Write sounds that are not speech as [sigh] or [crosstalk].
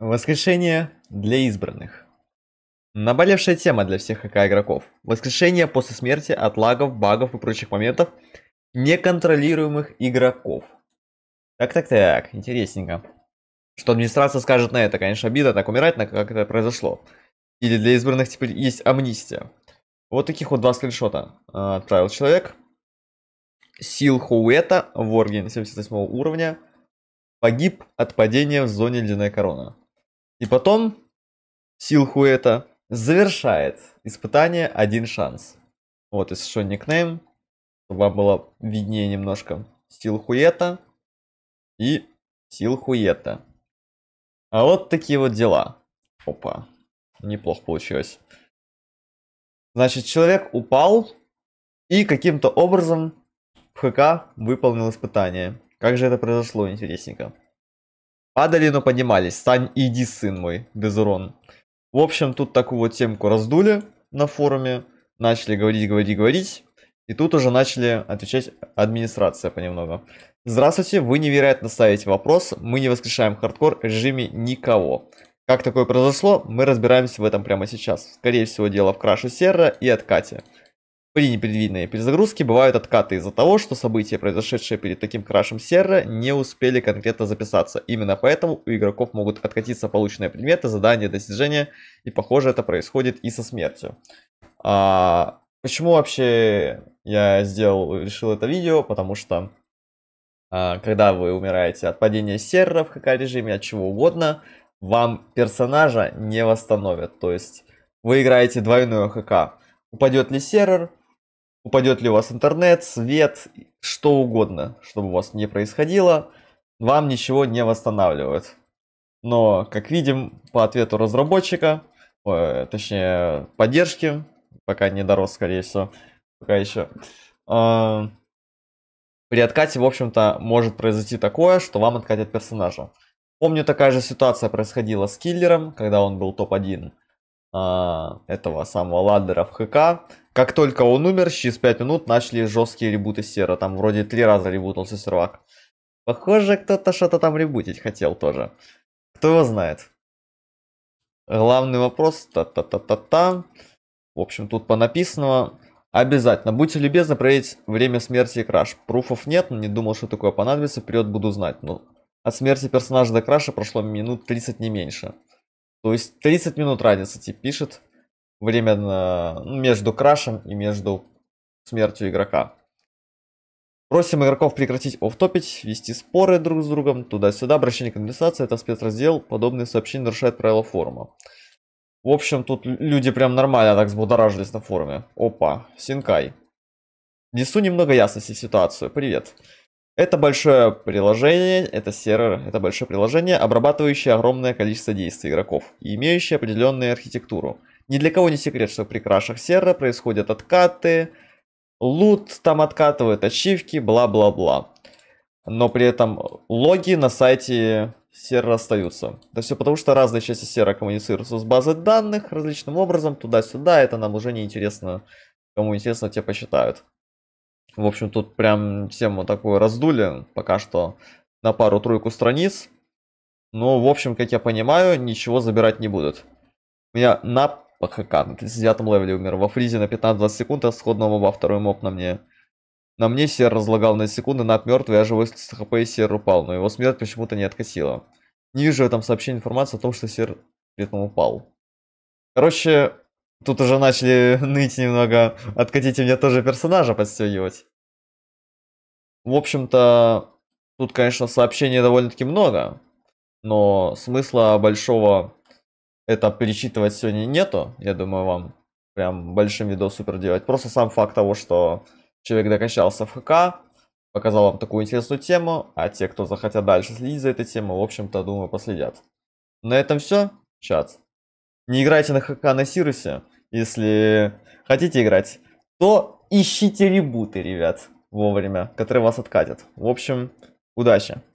Воскрешение для избранных. Наболевшая тема для всех ХК игроков. Воскрешение после смерти от лагов, багов и прочих моментов неконтролируемых игроков. Так-так-так, интересненько. Что администрация скажет на это? Конечно, обида, так умирать, на как это произошло. Или для избранных теперь есть амнистия. Вот таких вот два скриншота э, отправил человек. Сил Хоуэта, Ворген 78 уровня, погиб от падения в зоне Ледяная Корона. И потом Силхуэта завершает испытание один шанс. Вот, если что, никнейм, чтобы вам было виднее немножко. Силхуэта и Силхуэта. А вот такие вот дела. Опа, неплохо получилось. Значит, человек упал и каким-то образом ХК выполнил испытание. Как же это произошло, интересненько. Падали, но поднимались. Стань, иди, сын мой, Дезурон. В общем, тут такую вот темку раздули на форуме. Начали говорить, говорить, говорить. И тут уже начали отвечать администрация понемногу. Здравствуйте, вы невероятно ставите вопрос. Мы не воскрешаем хардкор в режиме никого. Как такое произошло, мы разбираемся в этом прямо сейчас. Скорее всего, дело в краше сервера и откате. При непредвиденной перезагрузке бывают откаты из-за того, что события, произошедшие перед таким крашем сервера, не успели конкретно записаться. Именно поэтому у игроков могут откатиться полученные предметы, задания, достижения, и похоже это происходит и со смертью. А, почему вообще я сделал, решил это видео? Потому что а, когда вы умираете от падения сервера в ХК-режиме, от чего угодно, вам персонажа не восстановят. То есть вы играете двойную ХК. Упадет ли сервер, упадет ли у вас интернет, свет, что угодно, чтобы у вас не происходило, вам ничего не восстанавливают. Но, как видим, по ответу разработчика, э, точнее, поддержки, пока не дорос, скорее всего, пока еще, э, при откате, в общем-то, может произойти такое, что вам откатят персонажа. Помню, такая же ситуация происходила с киллером, когда он был топ-1 а, этого самого ладдера в ХК. Как только он умер, через 5 минут начали жесткие ребуты Сера, Там вроде три раза ребутался сервак. Похоже, кто-то что-то там ребутить хотел тоже. Кто его знает. Главный вопрос, та-та-та-та-та. В общем, тут понаписанного. Обязательно. Будьте любезны проверить время смерти и краш. Пруфов нет, но не думал, что такое понадобится. Вперед буду знать. Но от смерти персонажа до краша прошло минут 30 не меньше. То есть 30 минут разница тип пишет. Время на, ну, между крашем и между смертью игрока. Просим игроков прекратить офтопить, вести споры друг с другом, туда-сюда. Обращение к администрации – это спецраздел. Подобные сообщения нарушают правила форума. В общем, тут люди прям нормально так взбудоражились на форуме. Опа, Синкай. Несу немного ясности в ситуацию. Привет. Это большое приложение, это сервер, это большое приложение, обрабатывающее огромное количество действий игроков и имеющее определенную архитектуру. Ни для кого не секрет, что при крашах сервера происходят откаты, лут там откатывает, ачивки, бла-бла-бла. Но при этом логи на сайте сервера остаются. Да все потому, что разные части сервера коммуницируются с базой данных различным образом, туда-сюда, это нам уже не интересно, кому интересно, те посчитают. В общем, тут прям тему такую раздули пока что на пару-тройку страниц. Но, в общем, как я понимаю, ничего забирать не будут. У меня на ПХК на 39 левеле умер. Во фризе на 15-20 секунд от сходного во второй моб на мне. На мне сер разлагал на секунды, на мертвый, я живой с хп и сер упал, но его смерть почему-то не откосила. Не вижу в этом сообщении информации о том, что сер при этом упал. Короче, Тут уже начали [laughs] ныть немного. Откатите мне тоже персонажа подстегивать. В общем-то, тут, конечно, сообщений довольно-таки много. Но смысла большого это перечитывать сегодня нету. Я думаю, вам прям большим видео супер делать. Просто сам факт того, что человек докачался в ХК, показал вам такую интересную тему, а те, кто захотят дальше следить за этой темой, в общем-то, думаю, последят. На этом все. Чат не играйте на ХК на Сирусе, если хотите играть, то ищите ребуты, ребят, вовремя, которые вас откатят. В общем, удачи!